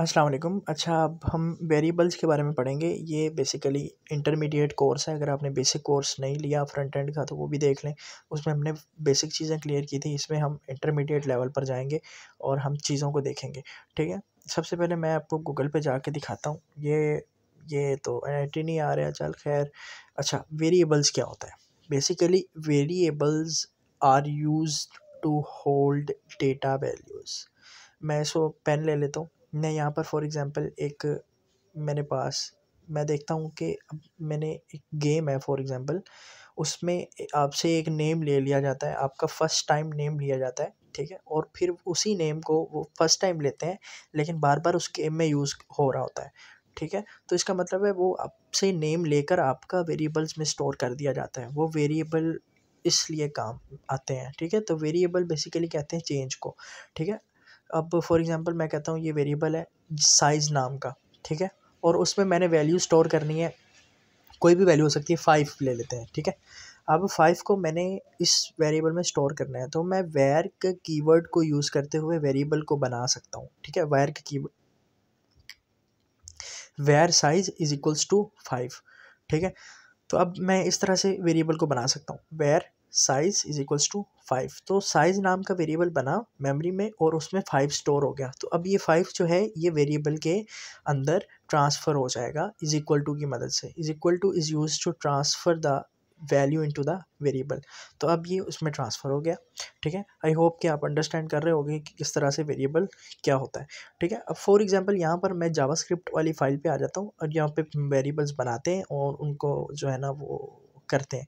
अस्सलाम वालेकुम अच्छा अब हम वेरिएबल्स के बारे में पढ़ेंगे ये बेसिकली इंटरमीडिएट कोर्स है अगर आपने बेसिक कोर्स नहीं लिया फ्रंट एंड का तो वो भी देख लें उसमें हमने बेसिक चीज़ें क्लियर की थी इसमें हम इंटरमीडिएट लेवल पर जाएंगे और हम चीज़ों को देखेंगे ठीक है सबसे पहले मैं आपको गूगल पर जाके दिखाता हूँ ये ये तो एन नहीं आ रहा चल खैर अच्छा वेरिएबल्स क्या होता है basically variables are use to hold data values मैं इसको पेन ले लेता हूँ मैं यहाँ पर फॉर एग्ज़ाम्पल एक मेरे पास मैं देखता हूँ कि अब मैंने एक गेम है फॉर एग्ज़ाम्पल उसमें आपसे एक नेम ले लिया जाता है आपका फ़र्स्ट टाइम नेम लिया जाता है ठीक है और फिर उसी नेम को वो फ़र्स्ट टाइम लेते हैं लेकिन बार बार उस गेम में यूज़ हो रहा होता है ठीक है तो इसका मतलब है वो आपसे नेम लेकर आपका वेरिएबल्स में स्टोर कर दिया जाता है वो वेरिएबल इसलिए काम आते हैं ठीक है तो वेरिएबल बेसिकली कहते हैं चेंज को ठीक है अब फॉर एग्ज़ाम्पल मैं कहता हूँ ये वेरिएबल है साइज़ नाम का ठीक है और उसमें मैंने वैल्यू स्टोर करनी है कोई भी वैल्यू हो सकती है फ़ाइव ले लेते हैं ठीक है अब फाइव को मैंने इस वेरिएबल में स्टोर करना है तो मैं वैर के कीवर्ड को यूज़ करते हुए वेरिएबल को बना सकता हूँ ठीक है वैर के keyword var size is equals to five ठीक है तो अब मैं इस तरह से वेरिएबल को बना सकता हूँ var size is equals to five तो साइज़ नाम का वेरिएबल बना मेमोरी में और उसमें फाइव स्टोर हो गया तो अब ये फाइव जो है ये वेरिएबल के अंदर ट्रांसफ़र हो जाएगा इज़ इक्वल टू की मदद से is equal to is use to transfer the value into the variable तो अब ये उसमें ट्रांसफ़र हो गया ठीक है आई होप कि आप अंडरस्टैंड कर रहे होगे कि किस तरह से वेरिएबल क्या होता है ठीक है अब फॉर एग्जांपल यहाँ पर मैं जावास्क्रिप्ट वाली फाइल पे आ जाता हूँ और यहाँ पे वेरिएबल्स बनाते हैं और उनको जो है ना वो करते हैं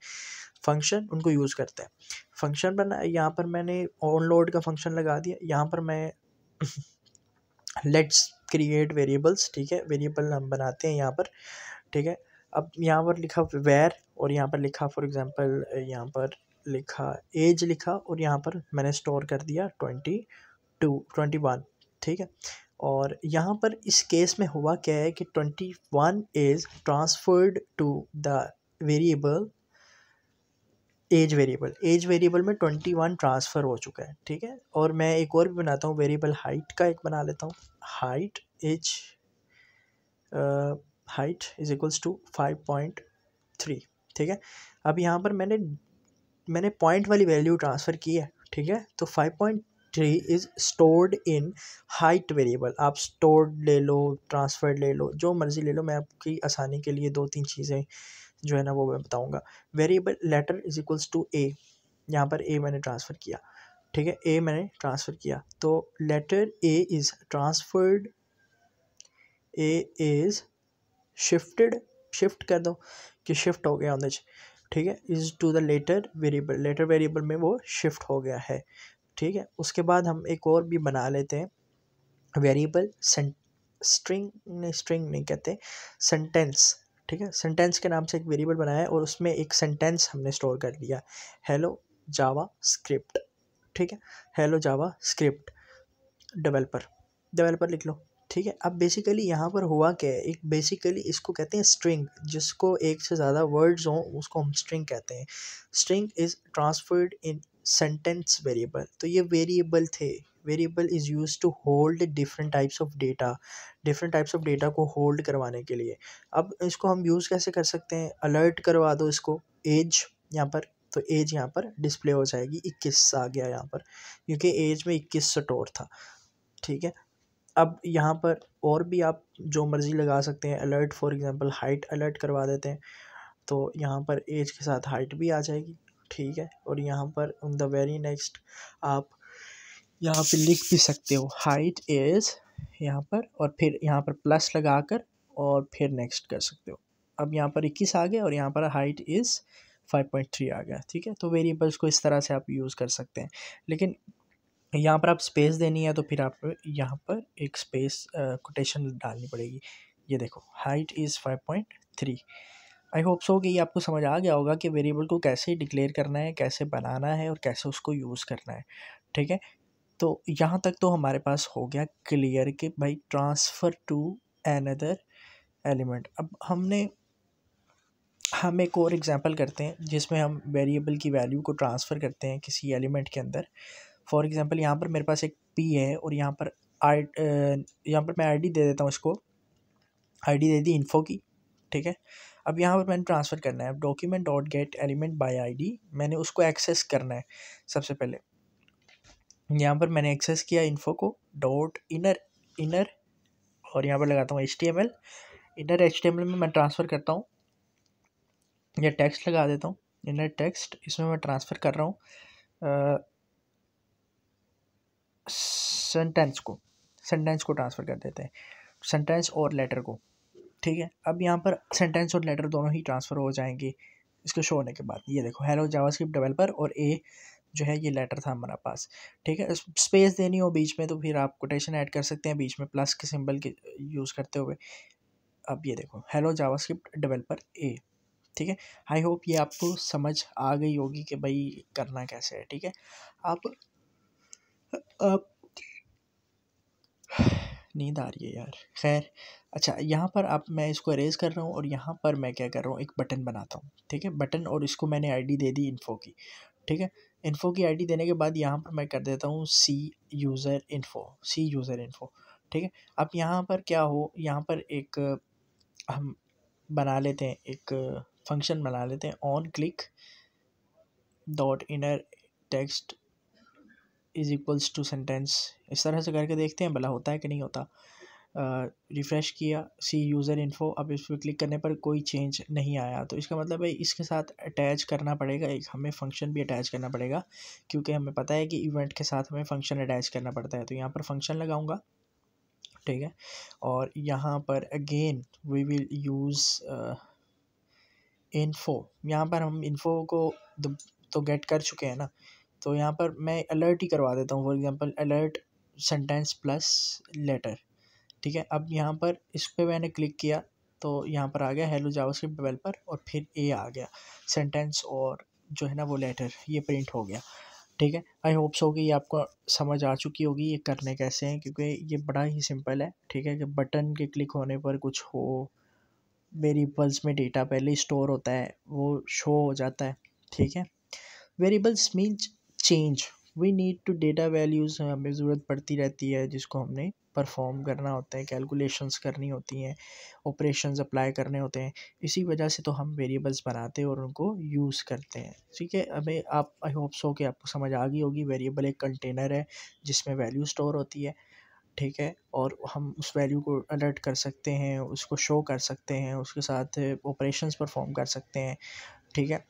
फंक्शन उनको यूज़ करते हैं फंक्शन बना यहाँ पर मैंने ऑन लोड का फंक्शन लगा दिया यहाँ पर मैं लेट्स क्रिएट वेरिएबल्स ठीक है वेरिएबल हम बनाते हैं यहाँ पर ठीक है अब यहाँ पर लिखा वेयर और यहाँ पर लिखा फॉर एग्ज़ाम्पल यहाँ पर लिखा एज लिखा और यहाँ पर मैंने स्टोर कर दिया ट्वेंटी टू ट्वेंटी वन ठीक है और यहाँ पर इस केस में हुआ क्या है कि twenty one as transferred to the variable age variable age variable में ट्वेंटी वन ट्रांसफ़र हो चुका है ठीक है और मैं एक और भी बनाता हूँ वेरिएबल हाइट का एक बना लेता हूँ height as height is equals to five point three ठीक है अब यहाँ पर मैंने मैंने पॉइंट वाली वैल्यू ट्रांसफ़र की है ठीक है तो five point three is stored in height variable आप स्टोर्ड ले लो ट्रांसफर ले लो जो मर्ज़ी ले लो मैं आपकी आसानी के लिए दो तीन चीज़ें जो है ना वो मैं बताऊँगा variable letter is equals to A यहाँ पर ए मैंने ट्रांसफ़र किया ठीक है ए मैंने ट्रांसफ़र किया तो letter A is transferred A is shifted shift कर दो कि शिफ्ट हो गया उन्हें ठीक है is to the letter variable letter variable में वो शिफ्ट हो गया है ठीक है उसके बाद हम एक और भी बना लेते हैं वेरिएबल स्ट्रिंग नहीं स्ट्रिंग नहीं कहते सेंटेंस ठीक है सेंटेंस के नाम से एक वेरिएबल बनाया और उसमें एक सेंटेंस हमने स्टोर कर लिया हेलो जावा स्क्रिप्ट ठीक है hello JavaScript developer developer लिख लो ठीक है अब बेसिकली यहाँ पर हुआ क्या है एक बेसिकली इसको कहते हैं स्ट्रिंग जिसको एक से ज़्यादा वर्ड्स हों उसको हम स्ट्रिंग कहते हैं string is transferred in sentence variable तो ये वेरिएबल थे variable is use to hold different types of data different types of data को होल्ड करवाने के लिए अब इसको हम यूज़ कैसे कर सकते हैं अलर्ट करवा दो इसको एज यहाँ पर तो एज यहाँ पर डिस्प्ले हो जाएगी इक्कीस आ गया यहाँ पर क्योंकि एज में इक्कीस स्टोर था ठीक है अब यहाँ पर और भी आप जो मर्ज़ी लगा सकते हैं alert for example height alert करवा देते हैं तो यहाँ पर एज के साथ हाइट भी आ जाएगी ठीक है और यहाँ पर इन द वेरी नेक्स्ट आप यहाँ पे लिख भी सकते हो हाइट इज़ यहाँ पर और फिर यहाँ पर प्लस लगा कर और फिर नेक्स्ट कर सकते हो अब यहाँ पर इक्कीस आ गया और यहाँ पर height is five point three आ गया ठीक है तो वेरिएबल्स को इस तरह से आप यूज़ कर सकते हैं लेकिन यहाँ पर आप स्पेस देनी है तो फिर आप यहाँ पर एक स्पेस कोटेशन डालनी पड़ेगी ये देखो height is five point three I hope so कि ये आपको समझ आ गया होगा कि वेरिएबल को कैसे डिक्लेयर करना है कैसे बनाना है और कैसे उसको यूज़ करना है ठीक है तो यहाँ तक तो हमारे पास हो गया क्लियर कि भाई transfer to another element अब हमने हम एक और एग्ज़ाम्पल करते हैं जिसमें हम वेरिएबल की वैल्यू को ट्रांसफ़र करते हैं किसी एलिमेंट के अंदर फॉर एग्ज़ाम्पल यहाँ पर मेरे पास एक पी है और यहाँ पर आई यहाँ पर मैं आईडी दे देता हूँ इसको आईडी दे दी इन्फो की ठीक है अब यहाँ पर मैंने ट्रांसफ़र करना है अब document dot get element by I मैंने उसको एक्सेस करना है सबसे पहले यहाँ पर मैंने एक्सेस किया info co dot inner inner और यहाँ पर लगाता हूँ H T M L inner H T M L में मैं ट्रांसफ़र करता हूँ या टेक्स्ट लगा देता हूँ इनर टेक्स्ट इसमें मैं ट्रांसफ़र कर रहा हूँ सेंटेंस को सेंटेंस को ट्रांसफ़र कर देते हैं सेंटेंस और लेटर को ठीक है अब यहाँ पर सेंटेंस और लेटर दोनों ही ट्रांसफ़र हो जाएंगे इसको शो होने के बाद ये देखो हेलो जावास्क्रिप्ट डेवलपर और ए जो है ये लेटर था हमारा पास ठीक है स्पेस देनी हो बीच में तो फिर आप कोटेशन ऐड कर सकते हैं बीच में प्लस के सिंबल के यूज़ करते हुए अब ये देखो हेलो जावास्क्रिप्ट डेवलपर ए ठीक है आई होप ये आपको समझ आ गई होगी कि भाई करना कैसे है ठीक है आप आप नींद आ रही है यार खैर अच्छा यहाँ पर आप मैं इसको अरेज कर रहा हूँ और यहाँ पर मैं क्या कर रहा हूँ एक बटन बनाता हूँ ठीक है बटन और इसको मैंने आईडी दे दी इन्फो की ठीक है इन्फो की आईडी देने के बाद यहाँ पर मैं कर देता हूँ C user info C user info ठीक है अब यहाँ पर क्या हो यहाँ पर एक हम बना लेते हैं एक फंक्शन बना लेते हैं on click dot inner text is equals to sentence इस तरह से करके देखते हैं भला होता है कि नहीं होता रिफ़्रेश किया सी यूज़र इन्फो अब इस पर क्लिक करने पर कोई चेंज नहीं आया तो इसका मतलब है इसके साथ अटैच करना पड़ेगा एक हमें फंक्शन भी अटैच करना पड़ेगा क्योंकि हमें पता है कि इवेंट के साथ हमें फंक्शन अटैच करना पड़ता है तो यहाँ पर फंक्शन लगाऊंगा ठीक है और यहाँ पर again we will use info यहाँ पर हम इन्फो को तो गेट कर चुके हैं ना तो यहाँ पर मैं अलर्ट ही करवा देता हूँ for example alert sentence plus letter ठीक है अब यहाँ पर इस पर मैंने क्लिक किया तो यहाँ पर आ गया हेलो जावास्क्रिप्ट डेवलपर और फिर ए आ गया सेंटेंस और जो है ना वो लेटर ये प्रिंट हो गया ठीक है आई होप्स कि ये आपको समझ आ चुकी होगी ये करने कैसे हैं क्योंकि ये बड़ा ही सिंपल है ठीक है कि बटन के क्लिक होने पर कुछ हो वेरिएबल्स में डेटा पहले स्टोर होता है वो शो हो जाता है ठीक है variables means change we need to data values हमें ज़रूरत पड़ती रहती है जिसको हमने परफॉर्म करना होता है कैलकुलेशंस करनी होती हैं ऑपरेशंस अप्लाई करने होते हैं इसी वजह से तो हम वेरिएबल्स बनाते हैं और उनको यूज़ करते हैं ठीक है अभी आप आई होप सो कि आपको समझ आ गई होगी वेरिएबल एक कंटेनर है जिसमें वैल्यू स्टोर होती है ठीक है और हम उस वैल्यू को अलर्ट कर सकते हैं उसको शो कर सकते हैं उसके साथ ऑपरेशंस परफॉर्म कर सकते हैं ठीक है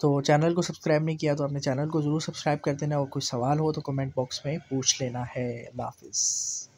तो चैनल को सब्सक्राइब नहीं किया तो अपने चैनल को ज़रूर सब्सक्राइब कर देना और कोई सवाल हो तो कमेंट बॉक्स में पूछ लेना है अल्लाह हाफिज़